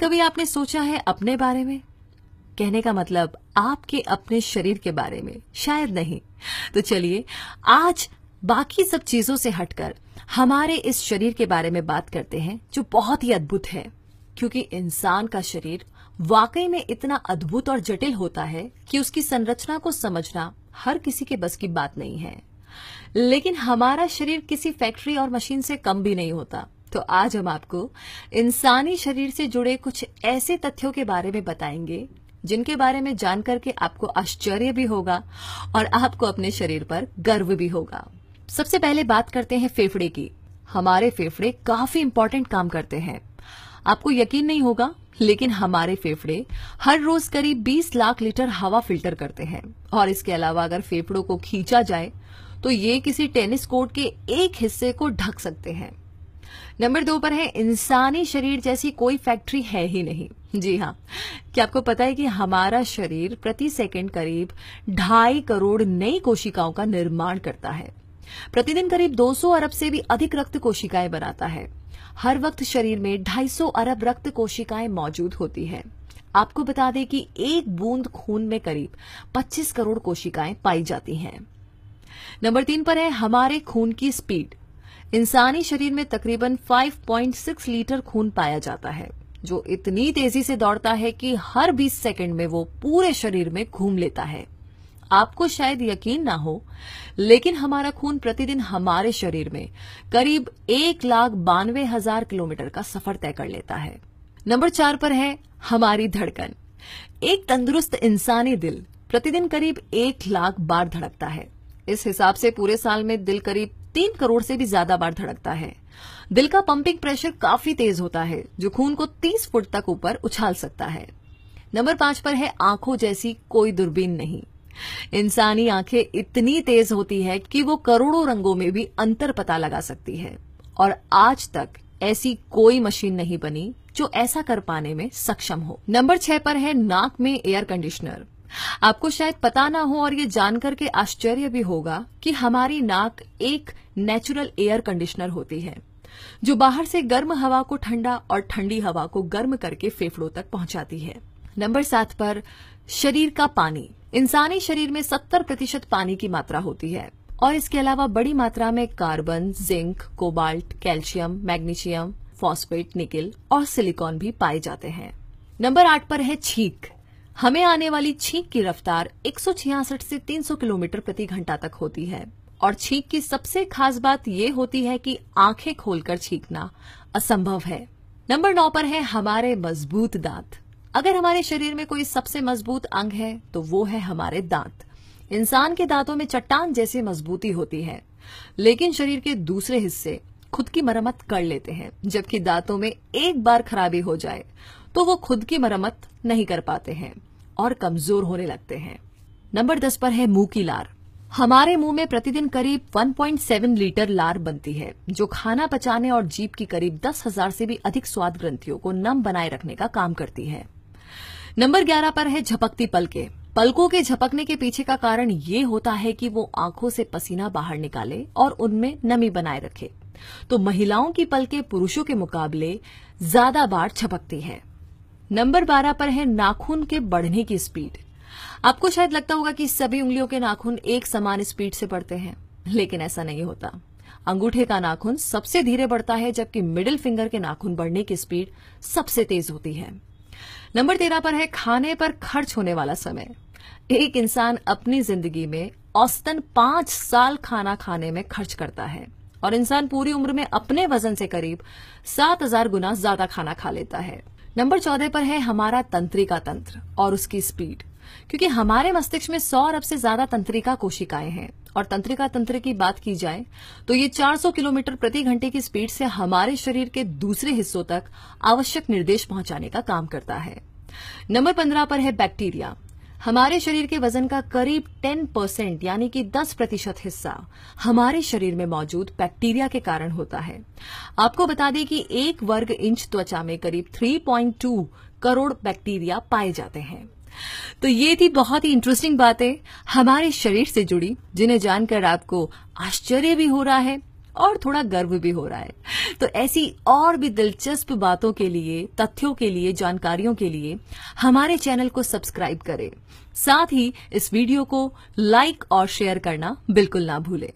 कभी आपने सोचा है अपने बारे में कहने का मतलब आपके अपने शरीर के बारे में शायद नहीं तो चलिए आज बाकी सब चीजों से हटकर हमारे इस शरीर के बारे में बात करते हैं जो बहुत ही अद्भुत है क्योंकि इंसान का शरीर वाकई में इतना अद्भुत और जटिल होता है कि उसकी संरचना को समझना हर किसी के बस की बात नहीं है लेकिन हमारा शरीर किसी फैक्ट्री और मशीन से कम भी नहीं होता तो आज हम आपको इंसानी शरीर से जुड़े कुछ ऐसे तथ्यों के बारे में बताएंगे जिनके बारे में जानकर के आपको आश्चर्य भी होगा और आपको अपने शरीर पर गर्व भी होगा सबसे पहले बात करते हैं फेफड़े की हमारे फेफड़े काफी इंपॉर्टेंट काम करते हैं आपको यकीन नहीं होगा लेकिन हमारे फेफड़े हर रोज करीब 20 लाख लीटर हवा फिल्टर करते हैं और इसके अलावा अगर फेफड़ों को खींचा जाए तो ये किसी टेनिस कोर्ट के एक हिस्से को ढक सकते हैं नंबर दो पर है इंसानी शरीर जैसी कोई फैक्ट्री है ही नहीं जी हाँ क्या आपको पता है कि हमारा शरीर प्रति सेकंड करीब ढाई करोड़ नई कोशिकाओं का निर्माण करता है प्रतिदिन करीब 200 अरब से भी अधिक रक्त कोशिकाएं बनाता है हर वक्त शरीर में 250 अरब रक्त कोशिकाएं मौजूद होती है आपको बता दें कि एक बूंद खून में करीब 25 करोड़ कोशिकाएं पाई जाती हैं नंबर तीन पर है हमारे खून की स्पीड इंसानी शरीर में तकरीबन 5.6 लीटर खून पाया जाता है जो इतनी तेजी से दौड़ता है कि हर 20 सेकंड में वो पूरे शरीर में घूम लेता है आपको शायद यकीन ना हो लेकिन हमारा खून प्रतिदिन हमारे शरीर में करीब एक लाख बानवे हजार किलोमीटर का सफर तय कर लेता है नंबर चार पर है हमारी धड़कन एक तंदुरुस्त इंसानी दिल प्रतिदिन करीब एक लाख बार धड़कता है इस हिसाब से पूरे साल में दिल करीब तीन करोड़ से भी ज्यादा बार धड़कता है दिल का पंपिंग प्रेशर काफी तेज होता है जो खून को तीस फुट तक ऊपर उछाल सकता है नंबर पांच पर है आंखों जैसी कोई दूरबीन नहीं इंसानी आंखें इतनी तेज होती है कि वो करोड़ों रंगों में भी अंतर पता लगा सकती है और आज तक ऐसी कोई मशीन नहीं बनी जो ऐसा कर पाने में सक्षम हो नंबर छह पर है नाक में एयर कंडीशनर आपको शायद पता ना हो और ये जानकर के आश्चर्य भी होगा कि हमारी नाक एक नेचुरल एयर कंडीशनर होती है जो बाहर से गर्म हवा को ठंडा और ठंडी हवा को गर्म करके फेफड़ों तक पहुंचाती है नंबर सात पर शरीर का पानी इंसानी शरीर में सत्तर प्रतिशत पानी की मात्रा होती है और इसके अलावा बड़ी मात्रा में carbon zinc cobalt calcium magnesium phosphate nickel और सिलिकॉन भी पाए जाते हैं नंबर आठ पर है छीक हमें आने वाली छींक की रफ्तार 166 से 300 किलोमीटर प्रति घंटा तक होती है और छींक की सबसे खास बात यह होती है कि आंखें खोलकर छींकना असंभव है नंबर नौ पर है हमारे मजबूत दांत अगर हमारे शरीर में कोई सबसे मजबूत अंग है तो वो है हमारे दांत इंसान के दांतों में चट्टान जैसी मजबूती होती है लेकिन शरीर के दूसरे हिस्से खुद की मरम्मत कर लेते हैं जबकि दांतों में एक बार खराबी हो जाए तो वो खुद की मरम्मत नहीं कर पाते हैं और कमजोर होने लगते हैं नंबर दस पर है मुंह की लार हमारे मुंह में प्रतिदिन करीब 1.7 लीटर लार बनती है जो खाना पचाने और जीप की करीब दस हजार से भी अधिक स्वाद ग्रंथियों को नम बनाए रखने का काम करती है नंबर ग्यारह पर है झपकती पलके पलकों के झपकने के पीछे का कारण ये होता है कि वो आंखों से पसीना बाहर निकाले और उनमें नमी बनाए रखे तो महिलाओं की पलके पुरुषों के मुकाबले ज्यादा बार झपकती है नंबर बारह पर है नाखून के बढ़ने की स्पीड आपको शायद लगता होगा कि सभी उंगलियों के नाखून एक समान स्पीड से बढ़ते हैं लेकिन ऐसा नहीं होता अंगूठे का नाखून सबसे धीरे बढ़ता है जबकि मिडिल फिंगर के नाखून बढ़ने की स्पीड सबसे तेज होती है नंबर तेरह पर है खाने पर खर्च होने वाला समय एक इंसान अपनी जिंदगी में औसतन पांच साल खाना खाने में खर्च करता है और इंसान पूरी उम्र में अपने वजन से करीब सात हजार गुना ज्यादा खाना खा लेता है नंबर चौदह पर है हमारा तंत्रिका तंत्र और उसकी स्पीड क्योंकि हमारे मस्तिष्क में सौ अरब से ज्यादा तंत्रिका कोशिकाएं हैं और तंत्रिका तंत्र की बात की जाए तो ये 400 किलोमीटर प्रति घंटे की स्पीड से हमारे शरीर के दूसरे हिस्सों तक आवश्यक निर्देश पहुंचाने का काम करता है नंबर पंद्रह पर है बैक्टीरिया हमारे शरीर के वजन का करीब 10 परसेंट यानी कि 10 प्रतिशत हिस्सा हमारे शरीर में मौजूद बैक्टीरिया के कारण होता है आपको बता दें कि एक वर्ग इंच त्वचा में करीब 3.2 करोड़ बैक्टीरिया पाए जाते हैं तो ये थी बहुत ही इंटरेस्टिंग बातें हमारे शरीर से जुड़ी जिन्हें जानकर आपको आश्चर्य भी हो रहा है और थोड़ा गर्व भी हो रहा है तो ऐसी और भी दिलचस्प बातों के लिए तथ्यों के लिए जानकारियों के लिए हमारे चैनल को सब्सक्राइब करें साथ ही इस वीडियो को लाइक और शेयर करना बिल्कुल ना भूलें